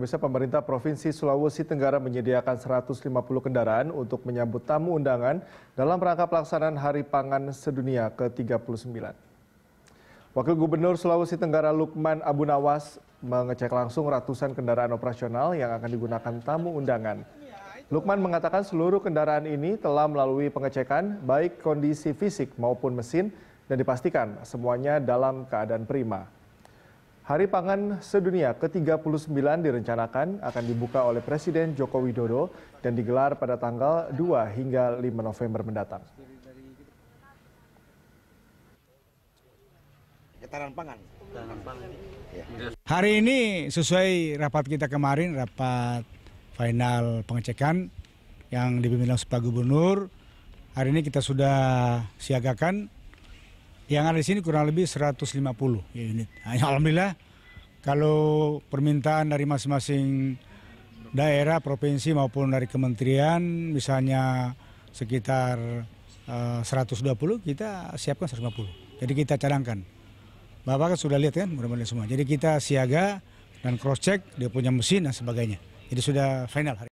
pemirsa pemerintah Provinsi Sulawesi Tenggara menyediakan 150 kendaraan untuk menyambut tamu undangan dalam rangka pelaksanaan Hari Pangan Sedunia ke-39. Wakil Gubernur Sulawesi Tenggara Lukman Abu Nawas mengecek langsung ratusan kendaraan operasional yang akan digunakan tamu undangan. Lukman mengatakan seluruh kendaraan ini telah melalui pengecekan baik kondisi fisik maupun mesin dan dipastikan semuanya dalam keadaan prima. Hari Pangan Sedunia ke-39 direncanakan akan dibuka oleh Presiden Joko Widodo dan digelar pada tanggal 2 hingga 5 November mendatang. Ketahanan pangan. Hari ini sesuai rapat kita kemarin, rapat final pengecekan yang dipimpin oleh Pak Gubernur, hari ini kita sudah siagakan yang ada di sini kurang lebih 150 ya unit. Nah, alhamdulillah kalau permintaan dari masing-masing daerah, provinsi maupun dari kementerian misalnya sekitar eh, uh, 120 kita siapkan 150. Jadi kita cadangkan. Bapak kan sudah lihat kan mudah-mudahan semua. Jadi kita siaga dan cross check dia punya mesin dan sebagainya. Jadi sudah final hari